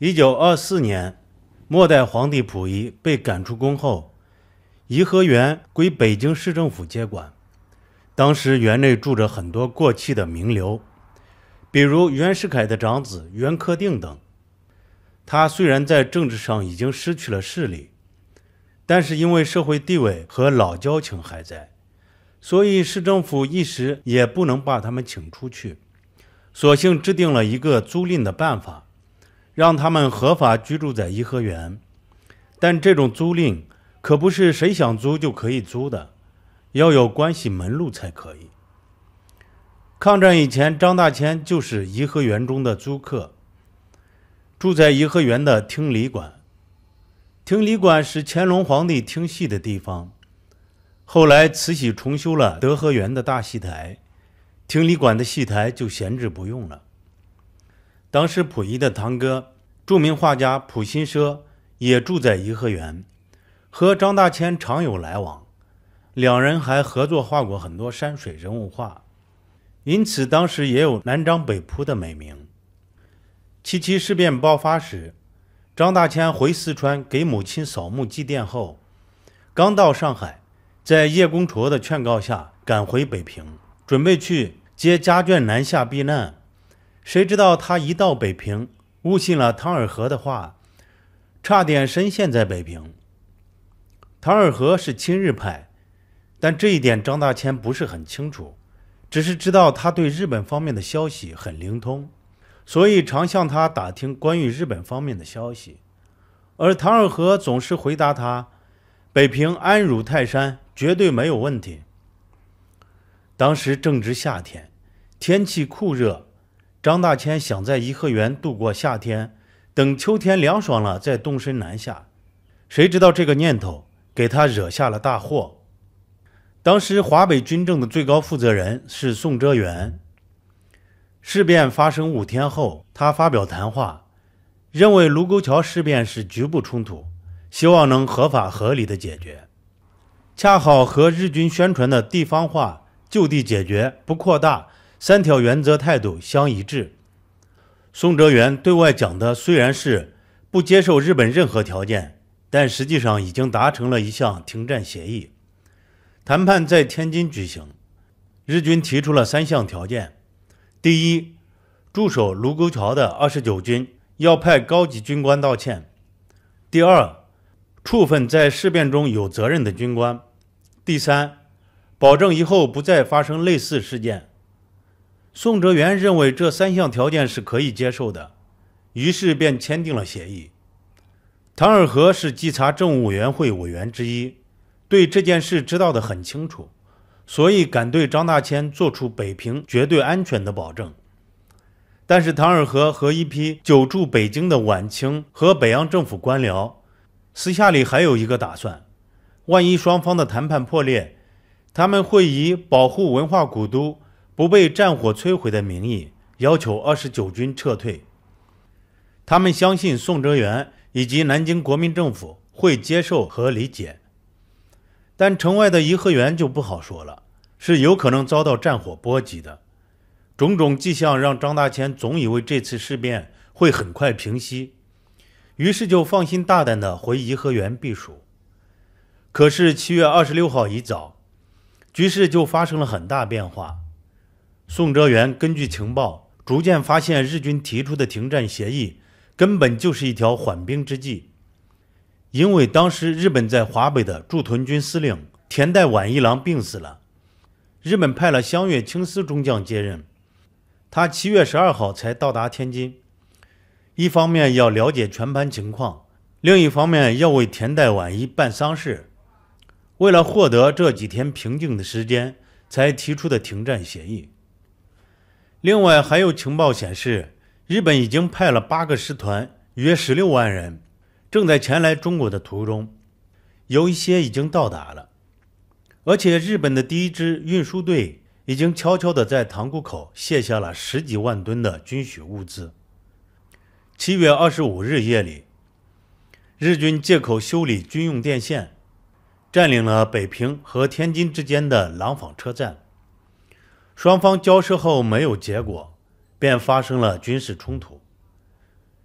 一九二四年，末代皇帝溥仪被赶出宫后，颐和园归北京市政府接管。当时园内住着很多过气的名流，比如袁世凯的长子袁克定等。他虽然在政治上已经失去了势力，但是因为社会地位和老交情还在，所以市政府一时也不能把他们请出去，索性制定了一个租赁的办法。让他们合法居住在颐和园，但这种租赁可不是谁想租就可以租的，要有关系门路才可以。抗战以前，张大千就是颐和园中的租客，住在颐和园的听礼馆。听礼馆是乾隆皇帝听戏的地方，后来慈禧重修了德和园的大戏台，听礼馆的戏台就闲置不用了。当时，溥仪的堂哥、著名画家溥心奢也住在颐和园，和张大千常有来往，两人还合作画过很多山水人物画，因此当时也有“南张北铺”的美名。七七事变爆发时，张大千回四川给母亲扫墓祭奠后，刚到上海，在叶公绰的劝告下，赶回北平，准备去接家眷南下避难。谁知道他一到北平，误信了唐尔和的话，差点深陷在北平。唐尔和是亲日派，但这一点张大千不是很清楚，只是知道他对日本方面的消息很灵通，所以常向他打听关于日本方面的消息，而唐尔和总是回答他：“北平安如泰山，绝对没有问题。”当时正值夏天，天气酷热。张大千想在颐和园度过夏天，等秋天凉爽了再动身南下。谁知道这个念头给他惹下了大祸。当时华北军政的最高负责人是宋哲元。事变发生五天后，他发表谈话，认为卢沟桥事变是局部冲突，希望能合法合理的解决，恰好和日军宣传的地方化、就地解决、不扩大。三条原则态度相一致。宋哲元对外讲的虽然是不接受日本任何条件，但实际上已经达成了一项停战协议。谈判在天津举行，日军提出了三项条件：第一，驻守卢沟桥的二十九军要派高级军官道歉；第二，处分在事变中有责任的军官；第三，保证以后不再发生类似事件。宋哲元认为这三项条件是可以接受的，于是便签订了协议。唐尔和是稽察政务委员会委员之一，对这件事知道的很清楚，所以敢对张大千做出北平绝对安全的保证。但是唐尔和和一批久驻北京的晚清和北洋政府官僚，私下里还有一个打算：万一双方的谈判破裂，他们会以保护文化古都。不被战火摧毁的名义，要求二十九军撤退。他们相信宋哲元以及南京国民政府会接受和理解，但城外的颐和园就不好说了，是有可能遭到战火波及的。种种迹象让张大千总以为这次事变会很快平息，于是就放心大胆地回颐和园避暑。可是七月二十六号一早，局势就发生了很大变化。宋哲元根据情报，逐渐发现日军提出的停战协议根本就是一条缓兵之计，因为当时日本在华北的驻屯军司令田代晚一郎病死了，日本派了湘月清司中将接任，他七月十二号才到达天津，一方面要了解全盘情况，另一方面要为田代晚一办丧事，为了获得这几天平静的时间，才提出的停战协议。另外，还有情报显示，日本已经派了八个师团，约十六万人，正在前来中国的途中，有一些已经到达了。而且，日本的第一支运输队已经悄悄地在塘沽口卸下了十几万吨的军需物资。七月二十五日夜里，日军借口修理军用电线，占领了北平和天津之间的廊坊车站。双方交涉后没有结果，便发生了军事冲突。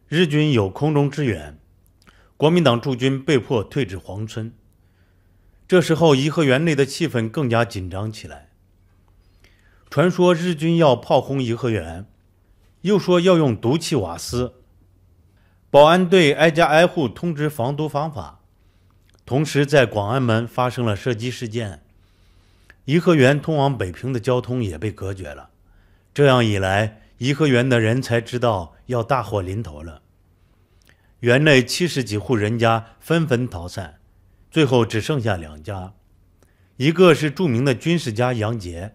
日军有空中支援，国民党驻军被迫退至黄村。这时候，颐和园内的气氛更加紧张起来。传说日军要炮轰颐和园，又说要用毒气瓦斯。保安队挨家挨户通知防毒方法，同时在广安门发生了射击事件。颐和园通往北平的交通也被隔绝了，这样一来，颐和园的人才知道要大祸临头了。园内七十几户人家纷纷逃散，最后只剩下两家，一个是著名的军事家杨杰，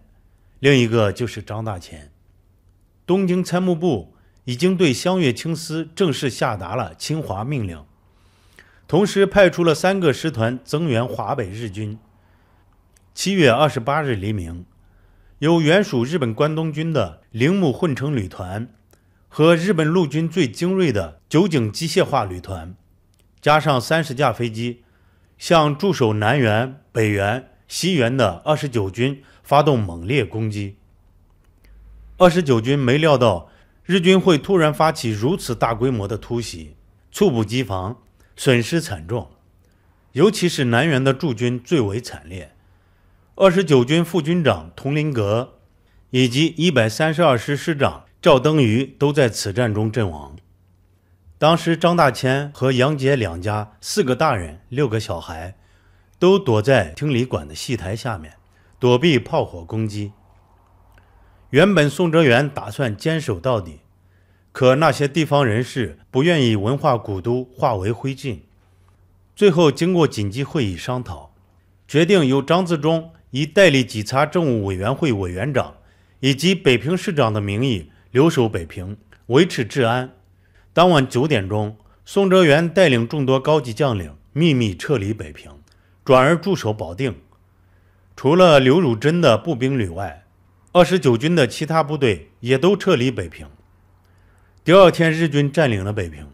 另一个就是张大千。东京参谋部已经对湘月青司正式下达了侵华命令，同时派出了三个师团增援华北日军。七月二十八日黎明，由原属日本关东军的铃木混成旅团和日本陆军最精锐的酒井机械化旅团，加上三十架飞机，向驻守南原、北原、西原的二十九军发动猛烈攻击。二十九军没料到日军会突然发起如此大规模的突袭，猝不及防，损失惨重，尤其是南原的驻军最为惨烈。二十九军副军长佟麟阁，以及一百三十二师师长赵登禹都在此战中阵亡。当时张大千和杨杰两家四个大人、六个小孩，都躲在厅里馆的戏台下面，躲避炮火攻击。原本宋哲元打算坚守到底，可那些地方人士不愿意文化古都化为灰烬。最后经过紧急会议商讨，决定由张自忠。以代理稽查政务委员会委员长以及北平市长的名义留守北平维持治安。当晚九点钟，宋哲元带领众多高级将领秘密撤离北平，转而驻守保定。除了刘汝珍的步兵旅外，二十九军的其他部队也都撤离北平。第二天，日军占领了北平。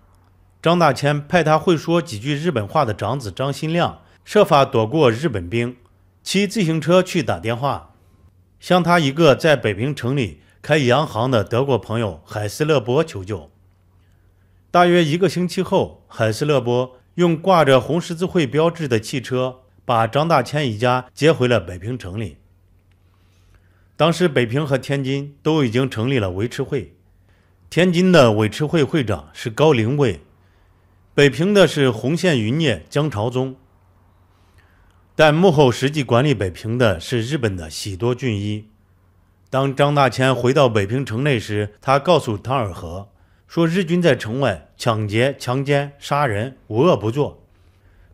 张大千派他会说几句日本话的长子张新亮设法躲过日本兵。骑自行车去打电话，向他一个在北平城里开洋行的德国朋友海斯勒波求救。大约一个星期后，海斯勒波用挂着红十字会标志的汽车把张大千一家接回了北平城里。当时北平和天津都已经成立了维持会，天津的维持会会长是高凌卫，北平的是红线余孽江朝宗。但幕后实际管理北平的是日本的喜多俊一。当张大千回到北平城内时，他告诉唐尔和说：“日军在城外抢劫、强奸、杀人，无恶不作。”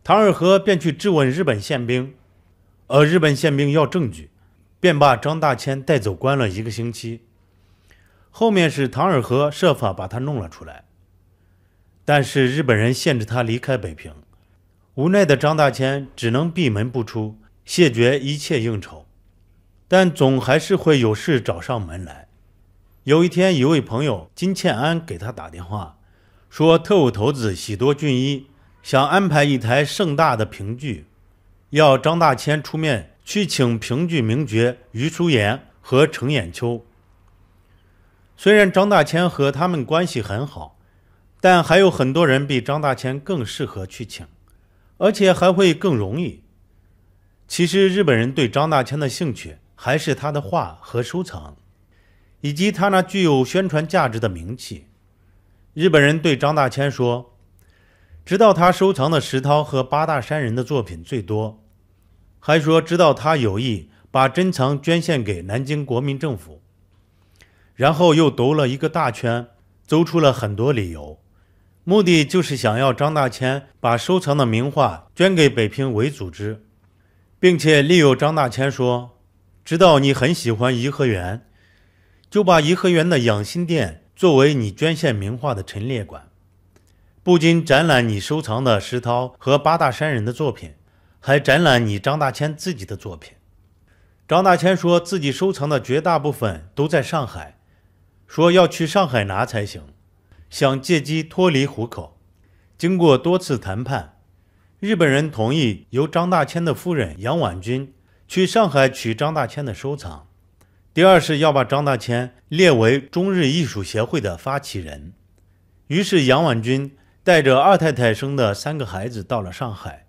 唐尔和便去质问日本宪兵，而日本宪兵要证据，便把张大千带走关了一个星期。后面是唐尔和设法把他弄了出来，但是日本人限制他离开北平。无奈的张大千只能闭门不出，谢绝一切应酬，但总还是会有事找上门来。有一天，一位朋友金倩安给他打电话，说特务头子喜多俊一想安排一台盛大的评剧，要张大千出面去请评剧名角于淑贤和程砚秋。虽然张大千和他们关系很好，但还有很多人比张大千更适合去请。而且还会更容易。其实日本人对张大千的兴趣还是他的画和收藏，以及他那具有宣传价值的名气。日本人对张大千说，知道他收藏的石涛和八大山人的作品最多，还说知道他有意把珍藏捐献给南京国民政府，然后又兜了一个大圈，走出了很多理由。目的就是想要张大千把收藏的名画捐给北平伪组织，并且利用张大千说：“知道你很喜欢颐和园，就把颐和园的养心殿作为你捐献名画的陈列馆，不仅展览你收藏的石涛和八大山人的作品，还展览你张大千自己的作品。”张大千说自己收藏的绝大部分都在上海，说要去上海拿才行。想借机脱离虎口，经过多次谈判，日本人同意由张大千的夫人杨婉君去上海取张大千的收藏。第二是要把张大千列为中日艺术协会的发起人。于是杨婉君带着二太太生的三个孩子到了上海，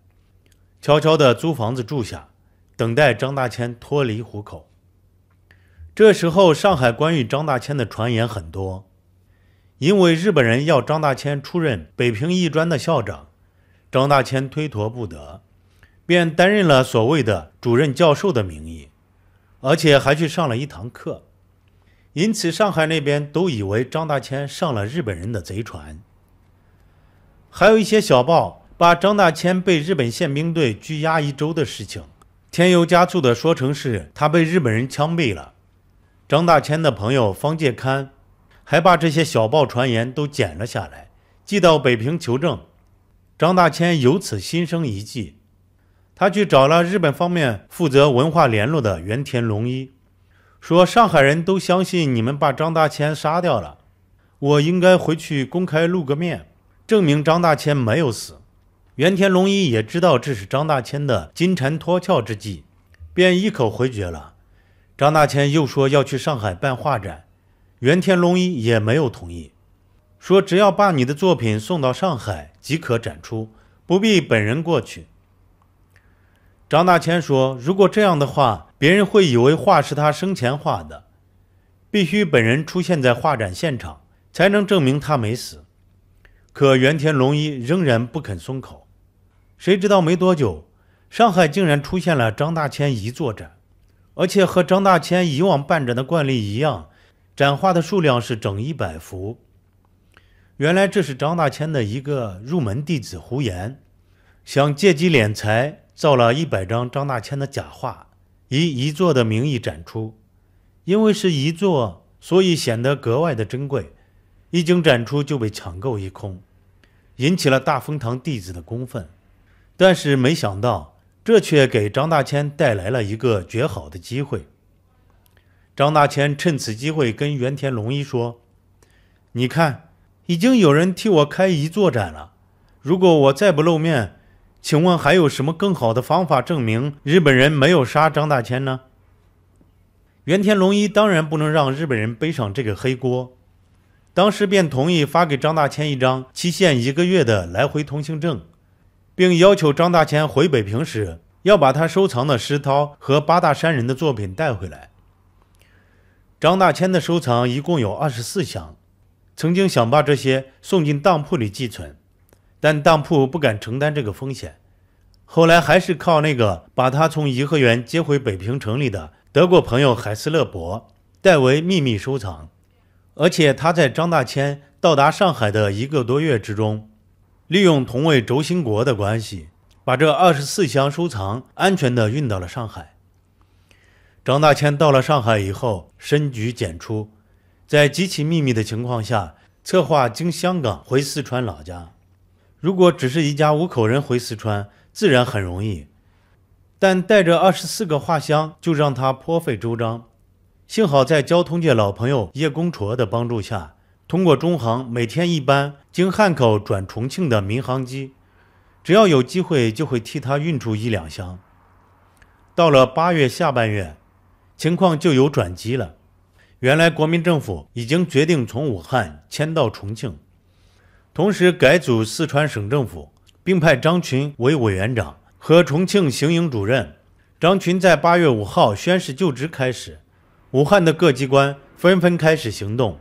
悄悄地租房子住下，等待张大千脱离虎口。这时候，上海关于张大千的传言很多。因为日本人要张大千出任北平艺专的校长，张大千推脱不得，便担任了所谓的主任教授的名义，而且还去上了一堂课，因此上海那边都以为张大千上了日本人的贼船，还有一些小报把张大千被日本宪兵队拘押一周的事情添油加醋地说成是他被日本人枪毙了。张大千的朋友方介堪。还把这些小报传言都剪了下来，寄到北平求证。张大千由此心生一计，他去找了日本方面负责文化联络的原田隆一，说：“上海人都相信你们把张大千杀掉了，我应该回去公开露个面，证明张大千没有死。”原田隆一也知道这是张大千的金蝉脱壳之计，便一口回绝了。张大千又说要去上海办画展。原田龙一也没有同意，说只要把你的作品送到上海即可展出，不必本人过去。张大千说：“如果这样的话，别人会以为画是他生前画的，必须本人出现在画展现场，才能证明他没死。”可原田龙一仍然不肯松口。谁知道没多久，上海竟然出现了张大千遗作展，而且和张大千以往办展的惯例一样。展画的数量是整一百幅。原来这是张大千的一个入门弟子胡言，想借机敛财，造了一百张张大千的假画，以遗作的名义展出。因为是遗作，所以显得格外的珍贵，一经展出就被抢购一空，引起了大风堂弟子的公愤。但是没想到，这却给张大千带来了一个绝好的机会。张大千趁此机会跟原田隆一说：“你看，已经有人替我开一座展了。如果我再不露面，请问还有什么更好的方法证明日本人没有杀张大千呢？”原田隆一当然不能让日本人背上这个黑锅，当时便同意发给张大千一张期限一个月的来回通行证，并要求张大千回北平时要把他收藏的石涛和八大山人的作品带回来。张大千的收藏一共有二十四箱，曾经想把这些送进当铺里寄存，但当铺不敢承担这个风险。后来还是靠那个把他从颐和园接回北平城里的德国朋友海斯勒伯代为秘密收藏，而且他在张大千到达上海的一个多月之中，利用同为轴心国的关系，把这二十四箱收藏安全的运到了上海。张大千到了上海以后，深居简出，在极其秘密的情况下，策划经香港回四川老家。如果只是一家五口人回四川，自然很容易，但带着二十四个画箱就让他颇费周章。幸好在交通界老朋友叶公绰的帮助下，通过中航每天一班经汉口转重庆的民航机，只要有机会就会替他运出一两箱。到了八月下半月，情况就有转机了。原来国民政府已经决定从武汉迁到重庆，同时改组四川省政府，并派张群为委员长和重庆行营主任。张群在八月五号宣誓就职开始，武汉的各机关纷纷开始行动，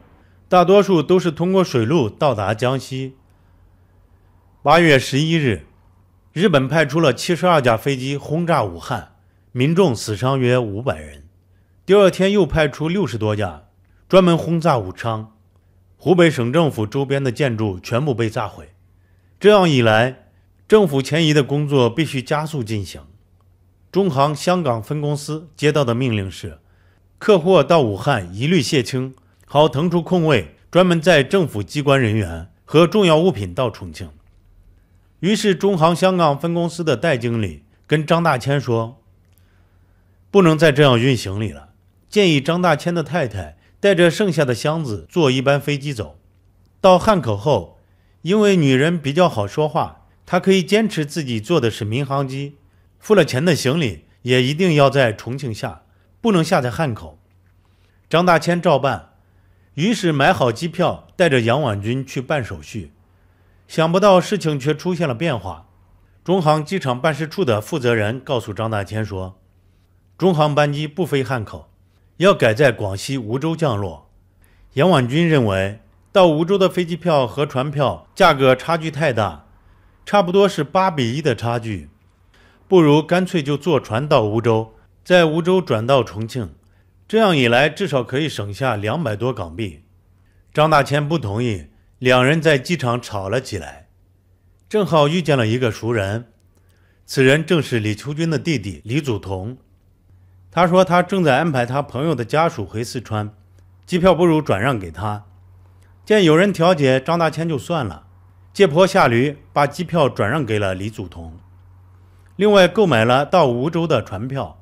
大多数都是通过水路到达江西。八月十一日，日本派出了七十二架飞机轰炸武汉，民众死伤约五百人。第二天又派出六十多架，专门轰炸武昌。湖北省政府周边的建筑全部被炸毁。这样一来，政府迁移的工作必须加速进行。中航香港分公司接到的命令是：客货到武汉一律卸清，好腾出空位，专门载政府机关人员和重要物品到重庆。于是，中航香港分公司的戴经理跟张大千说：“不能再这样运行李了。”建议张大千的太太带着剩下的箱子坐一班飞机走，到汉口后，因为女人比较好说话，她可以坚持自己坐的是民航机，付了钱的行李也一定要在重庆下，不能下在汉口。张大千照办，于是买好机票，带着杨婉君去办手续。想不到事情却出现了变化，中航机场办事处的负责人告诉张大千说，中航班机不飞汉口。要改在广西梧州降落，杨婉君认为到梧州的飞机票和船票价格差距太大，差不多是八比一的差距，不如干脆就坐船到梧州，在梧州转到重庆，这样一来至少可以省下两百多港币。张大千不同意，两人在机场吵了起来，正好遇见了一个熟人，此人正是李秋君的弟弟李祖同。他说：“他正在安排他朋友的家属回四川，机票不如转让给他。见有人调解，张大千就算了，借坡下驴，把机票转让给了李祖同。另外购买了到梧州的船票。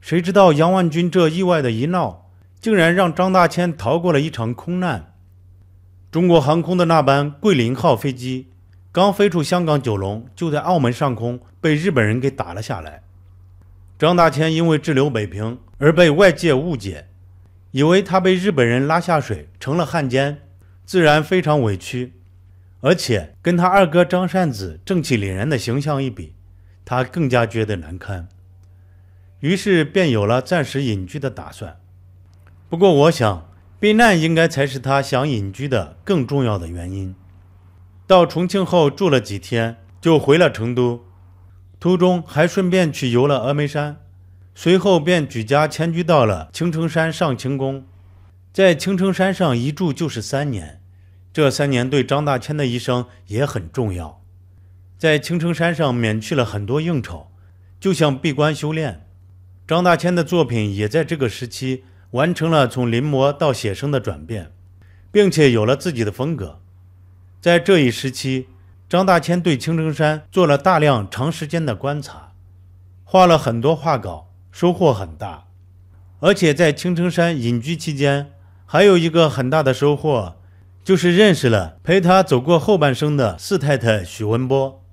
谁知道杨万军这意外的一闹，竟然让张大千逃过了一场空难。中国航空的那班桂林号飞机，刚飞出香港九龙，就在澳门上空被日本人给打了下来。”张大千因为滞留北平而被外界误解，以为他被日本人拉下水成了汉奸，自然非常委屈，而且跟他二哥张善子正气凛然的形象一比，他更加觉得难堪，于是便有了暂时隐居的打算。不过，我想避难应该才是他想隐居的更重要的原因。到重庆后住了几天，就回了成都。途中还顺便去游了峨眉山，随后便举家迁居到了青城山上清宫，在青城山上一住就是三年。这三年对张大千的一生也很重要，在青城山上免去了很多应酬，就像闭关修炼。张大千的作品也在这个时期完成了从临摹到写生的转变，并且有了自己的风格。在这一时期。张大千对青城山做了大量长时间的观察，画了很多画稿，收获很大。而且在青城山隐居期间，还有一个很大的收获，就是认识了陪他走过后半生的四太太许文波。